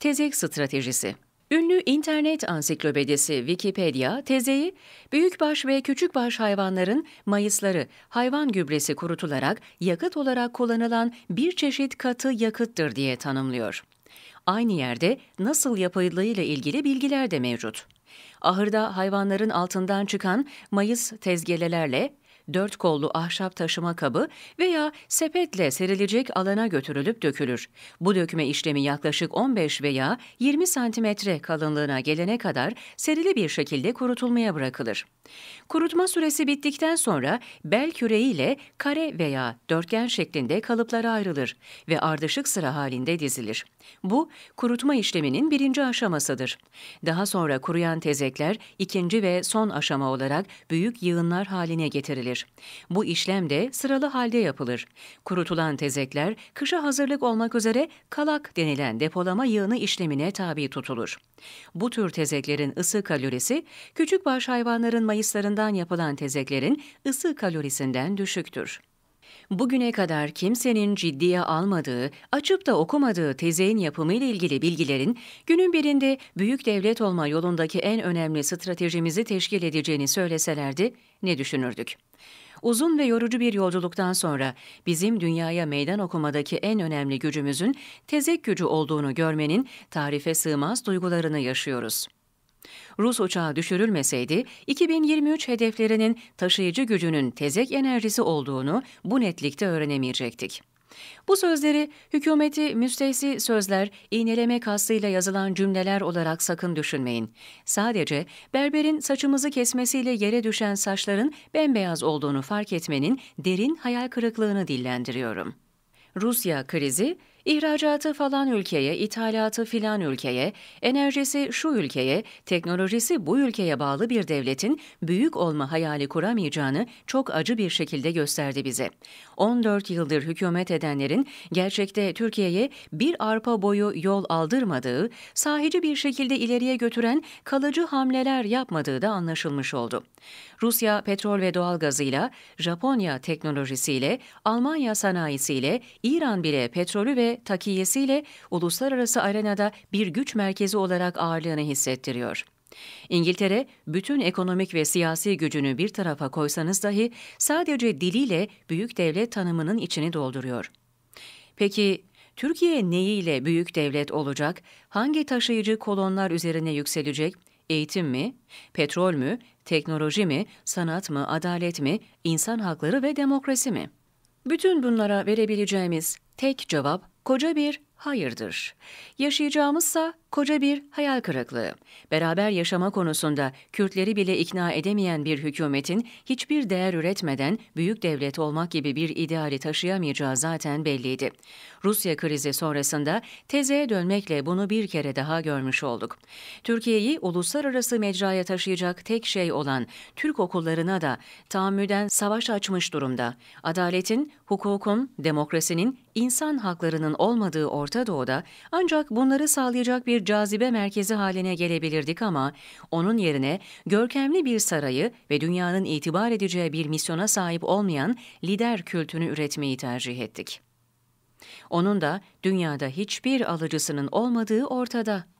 Tezek Stratejisi Ünlü internet ansiklopedisi Wikipedia, tezeyi büyükbaş ve küçükbaş hayvanların mayısları hayvan gübresi kurutularak yakıt olarak kullanılan bir çeşit katı yakıttır diye tanımlıyor. Aynı yerde nasıl yapıldığıyla ilgili bilgiler de mevcut. Ahırda hayvanların altından çıkan mayıs tezgelelerle dört kollu ahşap taşıma kabı veya sepetle serilecek alana götürülüp dökülür. Bu dökme işlemi yaklaşık 15 veya 20 santimetre kalınlığına gelene kadar serili bir şekilde kurutulmaya bırakılır. Kurutma süresi bittikten sonra bel küreği ile kare veya dörtgen şeklinde kalıplara ayrılır ve ardışık sıra halinde dizilir. Bu, kurutma işleminin birinci aşamasıdır. Daha sonra kuruyan tezekler ikinci ve son aşama olarak büyük yığınlar haline getirilir yapılır. Bu işlem de sıralı halde yapılır. Kurutulan tezekler kışa hazırlık olmak üzere kalak denilen depolama yığını işlemine tabi tutulur. Bu tür tezeklerin ısı kalorisi küçük baş hayvanların mayıslarından yapılan tezeklerin ısı kalorisinden düşüktür. Bugüne kadar kimsenin ciddiye almadığı, açıp da okumadığı tezeğin yapımıyla ilgili bilgilerin günün birinde büyük devlet olma yolundaki en önemli stratejimizi teşkil edeceğini söyleselerdi ne düşünürdük? Uzun ve yorucu bir yolculuktan sonra bizim dünyaya meydan okumadaki en önemli gücümüzün tezek gücü olduğunu görmenin tarife sığmaz duygularını yaşıyoruz. Rus uçağı düşürülmeseydi 2023 hedeflerinin taşıyıcı gücünün tezek enerjisi olduğunu bu netlikte öğrenemeyecektik. Bu sözleri hükümeti müstehsi sözler, iğneleme kastıyla yazılan cümleler olarak sakın düşünmeyin. Sadece berberin saçımızı kesmesiyle yere düşen saçların bembeyaz olduğunu fark etmenin derin hayal kırıklığını dillendiriyorum. Rusya krizi İhracatı falan ülkeye, ithalatı filan ülkeye, enerjisi şu ülkeye, teknolojisi bu ülkeye bağlı bir devletin büyük olma hayali kuramayacağını çok acı bir şekilde gösterdi bize. 14 yıldır hükümet edenlerin gerçekte Türkiye'ye bir arpa boyu yol aldırmadığı, sahici bir şekilde ileriye götüren kalıcı hamleler yapmadığı da anlaşılmış oldu. Rusya petrol ve doğalgazıyla, Japonya teknolojisiyle, Almanya sanayisiyle, İran bile petrolü ve ve takiyesiyle uluslararası arenada bir güç merkezi olarak ağırlığını hissettiriyor. İngiltere, bütün ekonomik ve siyasi gücünü bir tarafa koysanız dahi sadece diliyle büyük devlet tanımının içini dolduruyor. Peki Türkiye neyiyle büyük devlet olacak? Hangi taşıyıcı kolonlar üzerine yükselecek? Eğitim mi? Petrol mü? Teknoloji mi? Sanat mı? Adalet mi? İnsan hakları ve demokrasi mi? Bütün bunlara verebileceğimiz tek cevap koca bir hayırdır. Yaşayacağımızsa koca bir hayal kırıklığı. Beraber yaşama konusunda Kürtleri bile ikna edemeyen bir hükümetin hiçbir değer üretmeden büyük devlet olmak gibi bir ideali taşıyamayacağı zaten belliydi. Rusya krizi sonrasında tezeye dönmekle bunu bir kere daha görmüş olduk. Türkiye'yi uluslararası mecraya taşıyacak tek şey olan Türk okullarına da tahammüden savaş açmış durumda. Adaletin, hukukun, demokrasinin, insan haklarının olmadığı ortaya Orta Doğu'da ancak bunları sağlayacak bir cazibe merkezi haline gelebilirdik ama onun yerine görkemli bir sarayı ve dünyanın itibar edeceği bir misyona sahip olmayan lider kültünü üretmeyi tercih ettik. Onun da dünyada hiçbir alıcısının olmadığı ortada.